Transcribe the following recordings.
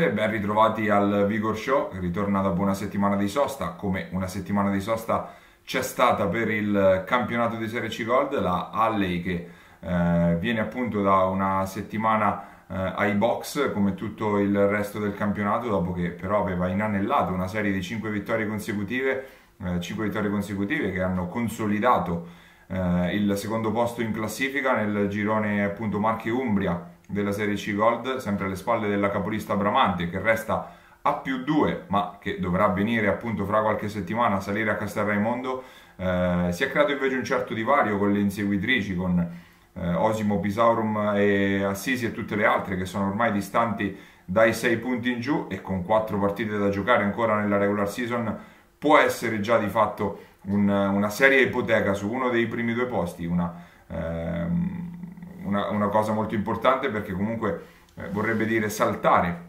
salve, ben ritrovati al Vigor Show, ritorna dopo una settimana di sosta, come una settimana di sosta c'è stata per il campionato di Serie C Gold, la Alley che eh, viene appunto da una settimana eh, ai box come tutto il resto del campionato, dopo che però aveva inanellato una serie di 5 vittorie consecutive, eh, 5 vittorie consecutive che hanno consolidato eh, il secondo posto in classifica nel girone appunto Marche Umbria della Serie C Gold, sempre alle spalle della capolista Bramante che resta a più 2 ma che dovrà venire appunto fra qualche settimana a salire a Castel Raimondo, eh, si è creato invece un certo divario con le inseguitrici, con eh, Osimo, Pisaurum e Assisi e tutte le altre che sono ormai distanti dai 6 punti in giù e con 4 partite da giocare ancora nella regular season può essere già di fatto un, una seria ipoteca su uno dei primi due posti, una, ehm, una, una cosa molto importante perché comunque eh, vorrebbe dire saltare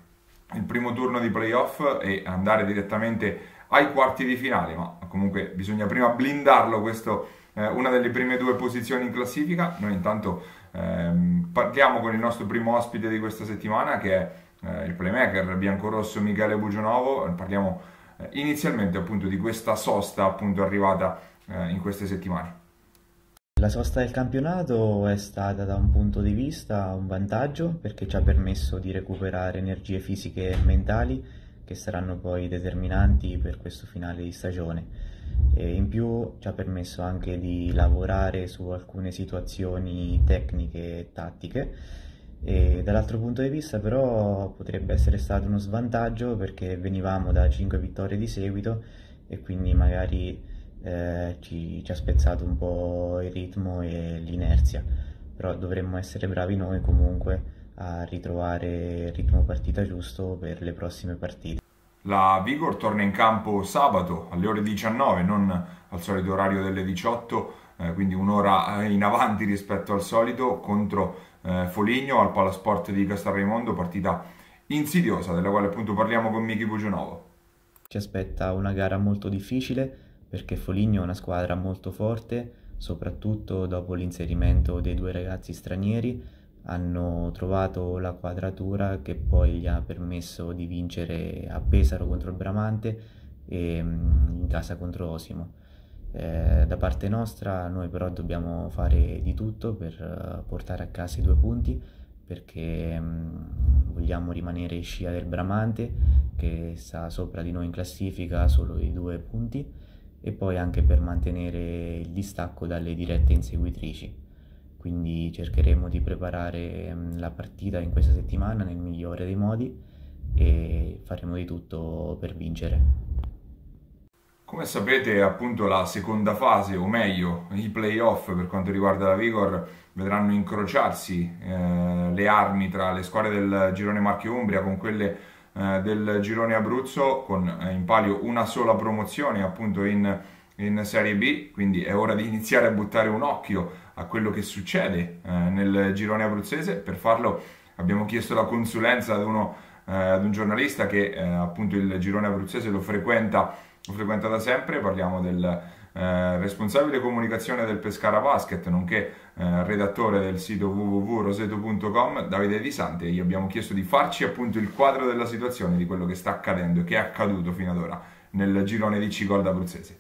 il primo turno di playoff e andare direttamente ai quarti di finale, ma comunque bisogna prima blindarlo questo eh, una delle prime due posizioni in classifica. Noi intanto ehm, parliamo con il nostro primo ospite di questa settimana che è eh, il playmaker biancorosso Michele Bugionovo, parliamo eh, inizialmente appunto di questa sosta appunto arrivata eh, in queste settimane. La sosta del campionato è stata da un punto di vista un vantaggio perché ci ha permesso di recuperare energie fisiche e mentali che saranno poi determinanti per questo finale di stagione e in più ci ha permesso anche di lavorare su alcune situazioni tecniche e tattiche e dall'altro punto di vista però potrebbe essere stato uno svantaggio perché venivamo da 5 vittorie di seguito e quindi magari eh, ci, ci, ha spezzato un po' il ritmo e l'inerzia, però dovremmo essere bravi noi comunque a ritrovare il ritmo partita giusto per le prossime partite. La Vigor torna in campo sabato alle ore 19, non al solito orario delle 18, eh, quindi un'ora eh, in avanti rispetto al solito, contro eh, Foligno al Palasport di Castelraimondo, partita insidiosa della quale appunto parliamo con Michi Pugionovo. Ci aspetta una gara molto difficile, perché Foligno è una squadra molto forte, soprattutto dopo l'inserimento dei due ragazzi stranieri, hanno trovato la quadratura che poi gli ha permesso di vincere a Pesaro contro il Bramante e mm, in casa contro Osimo. Eh, da parte nostra noi però dobbiamo fare di tutto per eh, portare a casa i due punti perché mh, mm, vogliamo rimanere in scia del Bramante che sta sopra di noi in classifica solo i due punti e poi anche per mantenere il distacco dalle dirette inseguitrici. Quindi cercheremo di preparare mm, la partita in questa settimana nel migliore dei modi e faremo di tutto per vincere. Come sapete, appunto la seconda fase, o meglio, i playoff per quanto riguarda la Vigor, vedranno incrociarsi eh, le armi tra le squadre del girone Marchio Umbria con quelle eh, del girone Abruzzo con eh, in palio una sola promozione appunto in, in, Serie B, quindi è ora di iniziare a buttare un occhio a quello che succede eh, nel girone abruzzese. Per farlo abbiamo chiesto la consulenza ad, uno, ad un giornalista che appunto il girone abruzzese lo frequenta, lo frequenta da sempre, parliamo del eh, responsabile comunicazione del Pescara Basket, nonché eh, redattore del sito www.roseto.com, Davide Di Sante, e gli abbiamo chiesto di farci appunto il quadro della situazione, di quello che sta accadendo e che è accaduto fino ad ora nel girone di Cigol Abruzzese.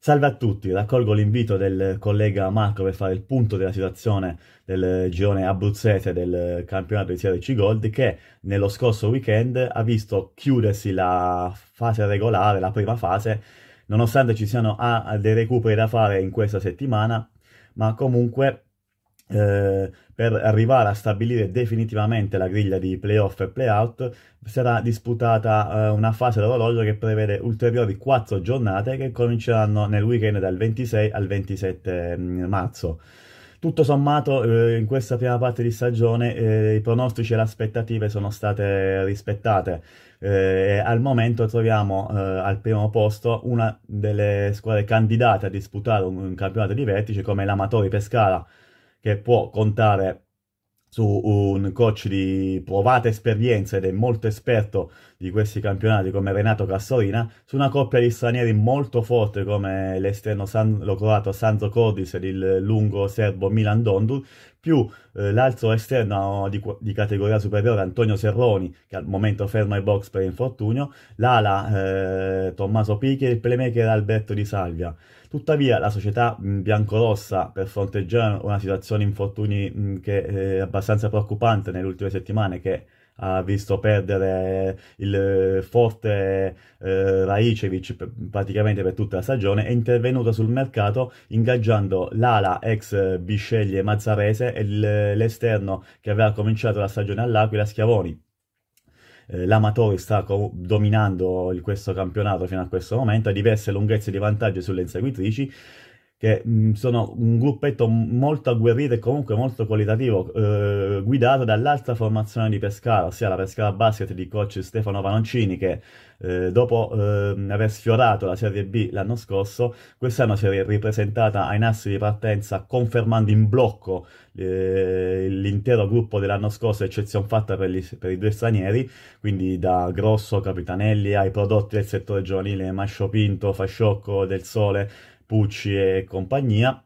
Salve a tutti, raccolgo l'invito del collega Marco per fare il punto della situazione del girone abruzzese del campionato di Serie C Gold che nello scorso weekend ha visto chiudersi la fase regolare, la prima fase nonostante ci siano ah, dei recuperi da fare in questa settimana, ma comunque eh, per arrivare a stabilire definitivamente la griglia di playoff e playout sarà disputata eh, una fase d'orologio che prevede ulteriori 4 giornate che cominceranno nel weekend dal 26 al 27 mm, marzo. Tutto sommato eh, in questa prima parte di stagione eh, i pronostici e le aspettative sono state rispettate. Eh, al momento troviamo eh, al primo posto una delle squadre candidate a disputare un, un campionato di vertice come l'Amatori Pescara che può contare su un coach di provata esperienza ed è molto esperto di questi campionati come Renato Cassolina, su una coppia di stranieri molto forte come l'esterno San, lo croato Sanzo Cordis ed il lungo serbo Milan Dondur, più eh, l'altro esterno di, di, categoria superiore Antonio Serroni, che al momento ferma i box per infortunio, l'ala eh, Tommaso Picchi e il playmaker Alberto Di Salvia. Tuttavia la società mh, biancorossa per fronteggiare una situazione infortuni mh, che è eh, abbastanza preoccupante nelle ultime settimane che ha visto perdere il forte eh, Raicevic praticamente per tutta la stagione, è intervenuto sul mercato ingaggiando l'ala ex Bisceglie Mazzarese e l'esterno che aveva cominciato la stagione all'Aquila Schiavoni eh, l'Amatori sta dominando questo campionato fino a questo momento, ha diverse lunghezze di vantaggio sulle inseguitrici che mh, mm, sono un gruppetto molto agguerrito e comunque molto qualitativo, eh, guidato dall'altra formazione di Pescara, ossia la Pescara Basket di coach Stefano Panoncini, che eh, dopo eh, aver sfiorato la Serie B l'anno scorso, quest'anno si è ripresentata ai nastri di partenza confermando in blocco eh, l'intero gruppo dell'anno scorso, eccezion fatta per, gli, per, i due stranieri, quindi da Grosso, Capitanelli ai prodotti del settore giovanile Mascio Pinto, Fasciocco, Del Sole, Pucci e compagnia,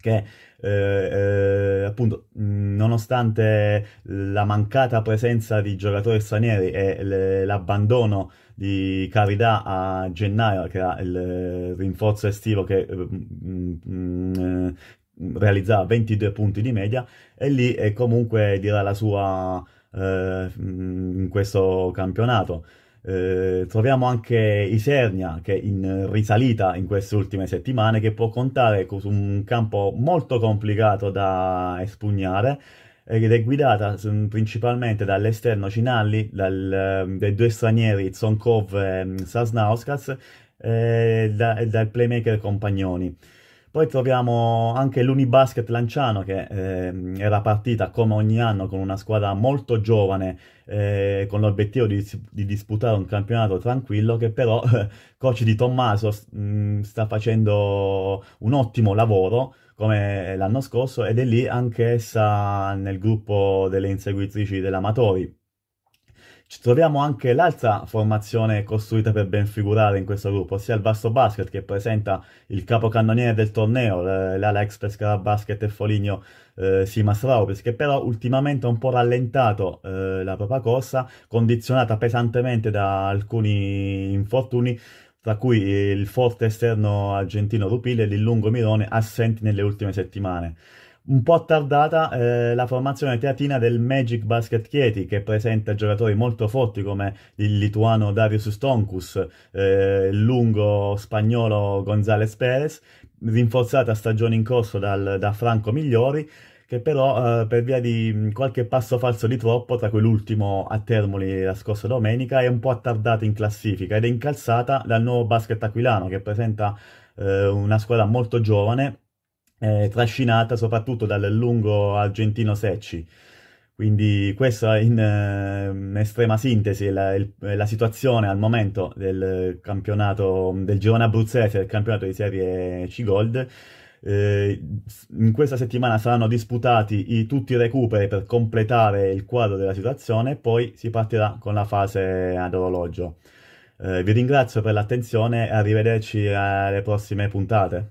che eh, eh, appunto nonostante la mancata presenza di giocatori stranieri e l'abbandono di Carità a gennaio, che era il rinforzo estivo che mh, eh, mh, mm, mm, realizzava 22 punti di media, e lì è comunque dirà la sua eh, in questo campionato. Eh, troviamo anche Isernia che è in risalita in queste ultime settimane che può contare su un campo molto complicato da espugnare eh, ed è guidata mm, principalmente dall'esterno Cinalli, dal, mm, dai due stranieri Zonkov e mm, Sasnauskas eh, e da, dal playmaker Compagnoni. Poi troviamo anche l'Unibasket Lanciano che eh, era partita come ogni anno con una squadra molto giovane eh, con l'obiettivo di, di, disputare un campionato tranquillo che però eh, coach di Tommaso mh, mm, sta facendo un ottimo lavoro come l'anno scorso ed è lì anch'essa nel gruppo delle inseguitrici dell'Amatori. Ci troviamo anche l'altra formazione costruita per ben figurare in questo gruppo, ossia il Basso Basket che presenta il capocannoniere del torneo, eh, l'ala ex Pescara Basket e Foligno eh, Simas Raupis, che però ultimamente ha un po' rallentato eh, la propria corsa, condizionata pesantemente da alcuni infortuni, tra cui il forte esterno argentino Rupile e l'illungo Mirone assenti nelle ultime settimane un po' tardata eh, la formazione teatina del Magic Basket Chieti che presenta giocatori molto forti come il lituano Darius Stonkus, eh, il lungo spagnolo Gonzales Perez, rinforzata a stagione in corso dal, da Franco Migliori che però eh, per via di mm, qualche passo falso di troppo, tra cui l'ultimo a Termoli la scorsa domenica, è un po' attardata in classifica ed è incalzata dal nuovo basket aquilano che presenta eh, una squadra molto giovane eh, trascinata soprattutto dal lungo argentino Secci. Quindi questa in, eh, in estrema sintesi è la, il, la situazione al momento del campionato del girone abruzzese, del campionato di serie C Gold. Eh, in questa settimana saranno disputati i, tutti i recuperi per completare il quadro della situazione e poi si partirà con la fase ad orologio. Eh, vi ringrazio per l'attenzione e arrivederci alle prossime puntate.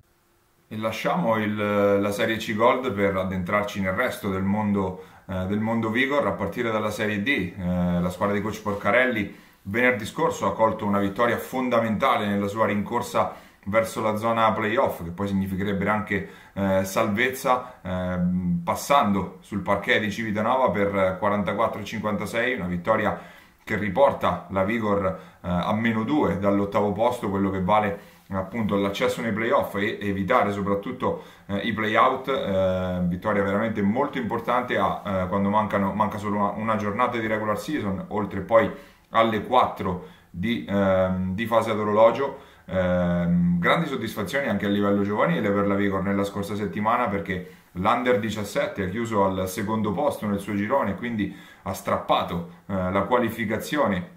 E lasciamo il, la Serie C Gold per addentrarci nel resto del mondo, eh, del mondo Vigor, a partire dalla Serie D. Eh, la squadra di coach Porcarelli venerdì scorso ha colto una vittoria fondamentale nella sua rincorsa verso la zona playoff, che poi significherebbe anche eh, salvezza, eh, passando sul parquet di Civitanova per 44-56, una vittoria che riporta la Vigor eh, a meno 2 dall'ottavo posto, quello che vale appunto l'accesso nei playoff e evitare soprattutto eh, i playout, eh, vittoria veramente molto importante a, eh, quando mancano, manca solo una, una, giornata di regular season, oltre poi alle 4 di, ehm, di fase ad orologio. Ehm, grandi soddisfazioni anche a livello giovanile per la Vigor nella scorsa settimana perché l'Under 17 ha chiuso al secondo posto nel suo girone, quindi ha strappato eh, la qualificazione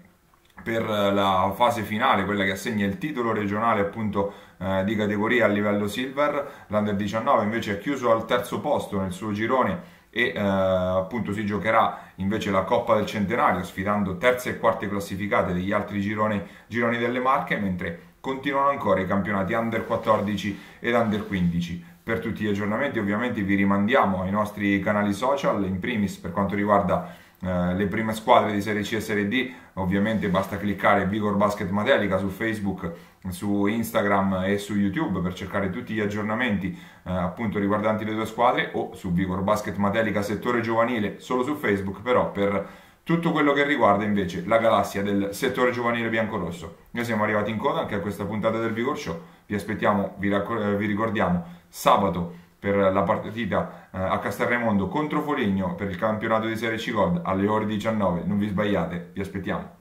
per eh, la fase finale, quella che assegna il titolo regionale appunto eh, di categoria a livello silver, l'Under 19 invece è chiuso al terzo posto nel suo girone e eh, appunto si giocherà invece la Coppa del Centenario sfidando terze e quarte classificate degli altri gironi, gironi delle Marche, mentre continuano ancora i campionati Under 14 ed Under 15. Per tutti gli aggiornamenti ovviamente vi rimandiamo ai nostri canali social, in primis per quanto riguarda eh, le prime squadre di Serie C e Serie D, ovviamente basta cliccare Vigor Basket Matelica su Facebook, su Instagram e su YouTube per cercare tutti gli aggiornamenti eh, appunto riguardanti le due squadre o su Vigor Basket Matelica settore giovanile solo su Facebook però per tutto quello che riguarda invece la galassia del settore giovanile biancorosso. Noi siamo arrivati in coda anche a questa puntata del Vigor Show, vi aspettiamo, vi, eh, vi ricordiamo, sabato per la partita eh, a Castelremondo contro Foligno per il campionato di Serie C Gold alle ore 19. Non vi sbagliate, vi aspettiamo.